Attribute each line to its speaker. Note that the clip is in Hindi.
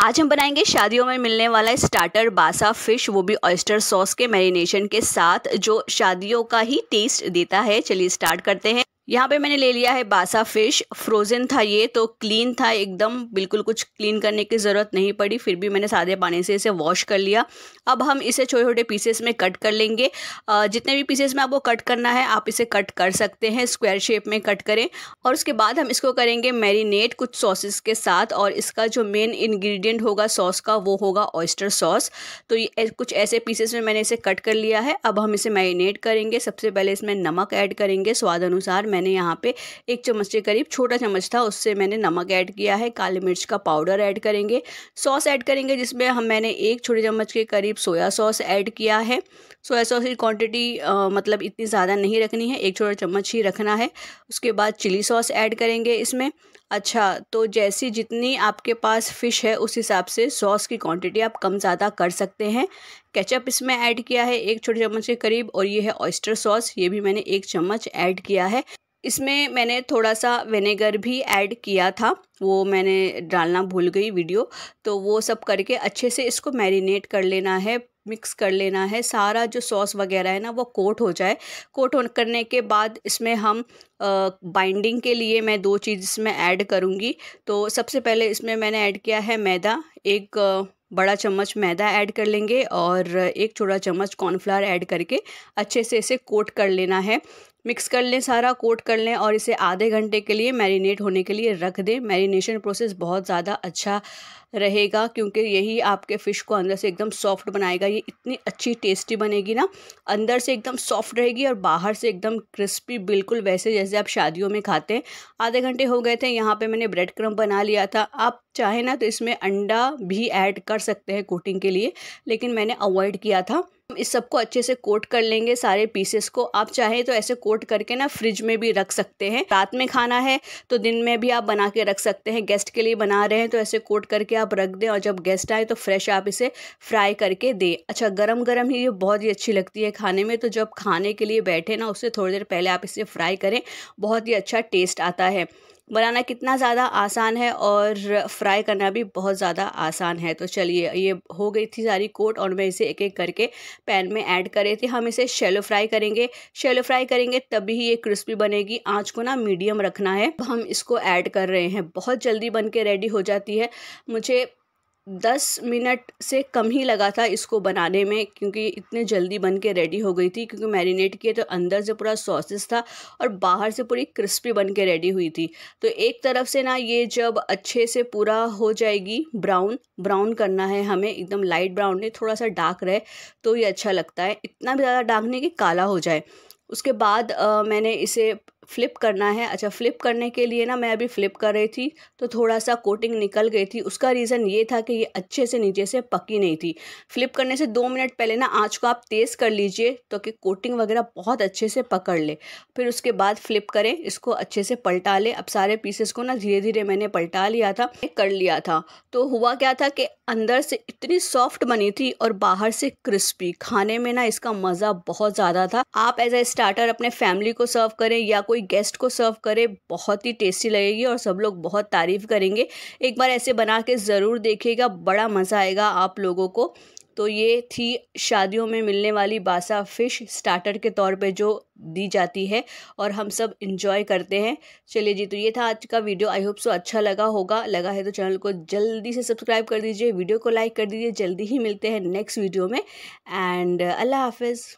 Speaker 1: आज हम बनाएंगे शादियों में मिलने वाला स्टार्टर बासा फिश वो भी ऑयस्टर सॉस के मैरिनेशन के साथ जो शादियों का ही टेस्ट देता है चलिए स्टार्ट करते हैं यहाँ पे मैंने ले लिया है बासा फिश फ्रोज़न था ये तो क्लीन था एकदम बिल्कुल कुछ क्लीन करने की ज़रूरत नहीं पड़ी फिर भी मैंने सादे पानी से इसे वॉश कर लिया अब हम इसे छोटे छोटे पीसेस में कट कर लेंगे जितने भी पीसेस में आपको कट करना है आप इसे कट कर सकते हैं स्क्वायर शेप में कट करें और उसके बाद हम इसको करेंगे मैरिनेट कुछ सॉसेस के साथ और इसका जो मेन इन्ग्रीडियंट होगा सॉस का वो होगा ऑयस्टर सॉस तो ये कुछ ऐसे पीसेस में मैंने इसे कट कर लिया है अब हम इसे मैरिनेट करेंगे सबसे पहले इसमें नमक ऐड करेंगे स्वाद अनुसार मैंने यहाँ पे एक चम्मच के करीब छोटा चम्मच था उससे मैंने नमक ऐड किया है काली मिर्च का पाउडर ऐड करेंगे सॉस ऐड करेंगे जिसमें हम मैंने एक छोटे चम्मच के करीब सोया सॉस ऐड किया है सोया सॉस की क्वांटिटी मतलब इतनी ज़्यादा नहीं रखनी है एक छोटा चम्मच ही रखना है उसके बाद चिली सॉस ऐड करेंगे इसमें अच्छा तो जैसी जितनी आपके पास फ़िश है उस हिसाब से सॉस की क्वांटिटी आप कम ज़्यादा कर सकते हैं केचप इसमें ऐड किया है एक छोटे चम्मच के करीब और ये है ऑयस्टर सॉस ये भी मैंने एक चम्मच ऐड किया है इसमें मैंने थोड़ा सा विनेगर भी ऐड किया था वो मैंने डालना भूल गई वीडियो तो वो सब करके अच्छे से इसको मैरिनेट कर लेना है मिक्स कर लेना है सारा जो सॉस वगैरह है ना वो कोट हो जाए कोट हो करने के बाद इसमें हम आ, बाइंडिंग के लिए मैं दो चीज़ इसमें ऐड करूँगी तो सबसे पहले इसमें मैंने ऐड किया है मैदा एक बड़ा चम्मच मैदा ऐड कर लेंगे और एक छोटा चम्मच कॉर्नफ्लावर ऐड करके अच्छे से इसे कोट कर लेना है मिक्स कर लें सारा कोट कर लें और इसे आधे घंटे के लिए मैरिनेट होने के लिए रख दें मैरिनेशन प्रोसेस बहुत ज़्यादा अच्छा रहेगा क्योंकि यही आपके फ़िश को अंदर से एकदम सॉफ्ट बनाएगा ये इतनी अच्छी टेस्टी बनेगी ना अंदर से एकदम सॉफ्ट रहेगी और बाहर से एकदम क्रिस्पी बिल्कुल वैसे जैसे आप शादियों में खाते हैं आधे घंटे हो गए थे यहाँ पे मैंने ब्रेड क्रम बना लिया था आप चाहे ना तो इसमें अंडा भी ऐड कर सकते हैं कोटिंग के लिए लेकिन मैंने अवॉइड किया था इस सबको अच्छे से कोट कर लेंगे सारे पीसेस को आप चाहे तो ऐसे कोट करके ना फ्रिज में भी रख सकते हैं रात में खाना है तो दिन में भी आप बना के रख सकते हैं गेस्ट के लिए बना रहे हैं तो ऐसे कोट करके आप रख दें और जब गेस्ट आए तो फ्रेश आप इसे फ्राई करके दें अच्छा गरम गरम ही ये बहुत ही अच्छी लगती है खाने में तो जब खाने के लिए बैठे ना उससे थोड़ी देर पहले आप इसे फ्राई करें बहुत ही अच्छा टेस्ट आता है बनाना कितना ज़्यादा आसान है और फ्राई करना भी बहुत ज़्यादा आसान है तो चलिए ये हो गई थी सारी कोट और मैं इसे एक एक करके पैन में ऐड कर रही थी हम इसे शेलो फ्राई करेंगे शेलो फ्राई करेंगे तभी ये क्रिस्पी बनेगी आँच को ना मीडियम रखना है हम इसको ऐड कर रहे हैं बहुत जल्दी बन के रेडी हो जाती है मुझे दस मिनट से कम ही लगा था इसको बनाने में क्योंकि इतने जल्दी बन के रेडी हो गई थी क्योंकि मैरिनेट किए तो अंदर से पूरा सॉसेस था और बाहर से पूरी क्रिस्पी बन के रेडी हुई थी तो एक तरफ से ना ये जब अच्छे से पूरा हो जाएगी ब्राउन ब्राउन करना है हमें एकदम लाइट ब्राउन नहीं थोड़ा सा डार्क रहे तो ये अच्छा लगता है इतना भी ज़्यादा डार्क नहीं कि काला हो जाए उसके बाद आ, मैंने इसे फ्लिप करना है अच्छा फ्लिप करने के लिए ना मैं अभी फ्लिप कर रही थी तो थोड़ा सा कोटिंग निकल गई थी उसका रीज़न ये था कि ये अच्छे से नीचे से पकी नहीं थी फ्लिप करने से दो मिनट पहले ना आँच को आप तेज़ कर लीजिए तो कि कोटिंग वगैरह बहुत अच्छे से पकड़ ले फिर उसके बाद फ्लिप करें इसको अच्छे से पलटा ले अब सारे पीसेस को ना धीरे धीरे मैंने पलटा लिया था कर लिया था तो हुआ क्या था कि अंदर से इतनी सॉफ्ट बनी थी और बाहर से क्रिस्पी खाने में ना इसका मज़ा बहुत ज़्यादा था आप एज ए स्टार्टर अपने फैमिली को सर्व करें या कोई कोई गेस्ट को सर्व करे बहुत ही टेस्टी लगेगी और सब लोग बहुत तारीफ़ करेंगे एक बार ऐसे बना के ज़रूर देखेगा बड़ा मज़ा आएगा आप लोगों को तो ये थी शादियों में मिलने वाली बासा फ़िश स्टार्टर के तौर पे जो दी जाती है और हम सब इन्जॉय करते हैं चलिए जी तो ये था आज का वीडियो आई होप सो अच्छा लगा होगा लगा है तो चैनल को जल्दी से सब्सक्राइब कर दीजिए वीडियो को लाइक कर दीजिए जल्दी ही मिलते हैं नेक्स्ट वीडियो में एंड अल्लाह हाफिज़